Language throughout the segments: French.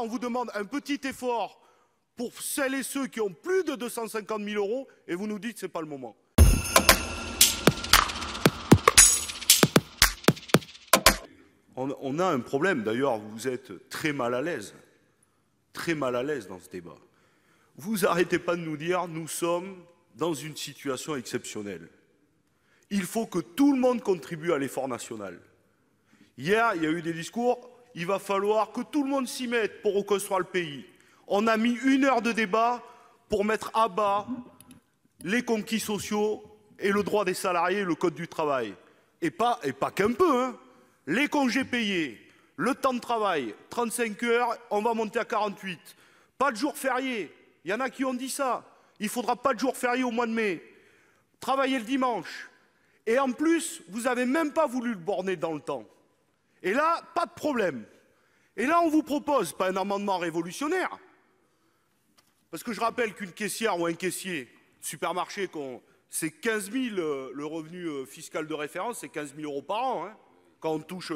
On vous demande un petit effort pour celles et ceux qui ont plus de 250 000 euros et vous nous dites que ce n'est pas le moment. On, a un problème, d'ailleurs vous êtes très mal à l'aise, très mal à l'aise dans ce débat. Vous arrêtez pas de nous dire nous sommes dans une situation exceptionnelle. Il faut que tout le monde contribue à l'effort national. Hier, il y a eu des discours, il va falloir que tout le monde s'y mette pour reconstruire le pays. On a mis une heure de débat pour mettre à bas les conquis sociaux et le droit des salariés le code du travail. Et pas, et pas qu'un peu, hein. Les congés payés, le temps de travail, 35 heures, on va monter à 48. Pas de jour férié, Il y en a qui ont dit ça. Il ne faudra pas de jour férié au mois de mai. Travailler le dimanche. Et en plus, vous n'avez même pas voulu le borner dans le temps. Et là, pas de problème. Et là, on vous propose, pas un amendement révolutionnaire, parce que je rappelle qu'une caissière ou un caissier de supermarché, c'est 15 000, euh, le revenu euh, fiscal de référence, c'est 15 000 euros par an, hein. quand on touche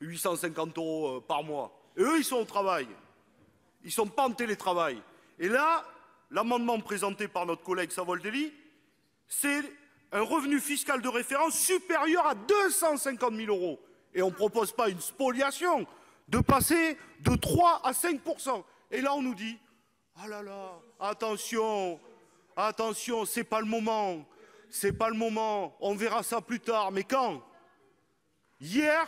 850 euros euh, par mois. Et eux, ils sont au travail. Ils sont pas en télétravail. Et là, l'amendement présenté par notre collègue Savoldelli, c'est un revenu fiscal de référence supérieur à 250 000 euros et on ne propose pas une spoliation, de passer de 3 à 5 Et là, on nous dit Ah là là, attention, attention, c'est pas le moment, c'est pas le moment, on verra ça plus tard. Mais quand Hier,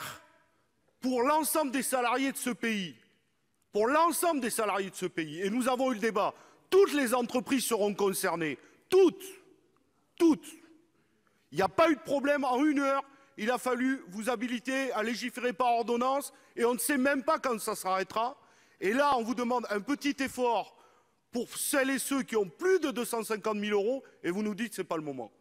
pour l'ensemble des salariés de ce pays, pour l'ensemble des salariés de ce pays, et nous avons eu le débat, toutes les entreprises seront concernées, toutes, toutes. Il n'y a pas eu de problème en une heure, il a fallu vous habiliter à légiférer par ordonnance et on ne sait même pas quand ça s'arrêtera. Et là, on vous demande un petit effort pour celles et ceux qui ont plus de 250 000 euros et vous nous dites que ce n'est pas le moment.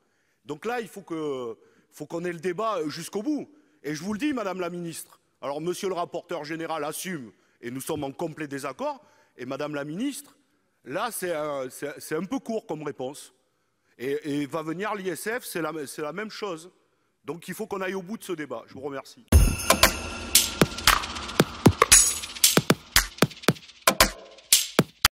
Donc là, il faut qu'on faut ait le débat jusqu'au bout. Et je vous le dis, Madame la Ministre. Alors, Monsieur le rapporteur général assume et nous sommes en complet désaccord. Et Madame la Ministre, là, c'est un, peu court comme réponse. Et, va venir l'ISF, c'est la même chose. Donc il faut qu'on aille au bout de ce débat. Je vous remercie.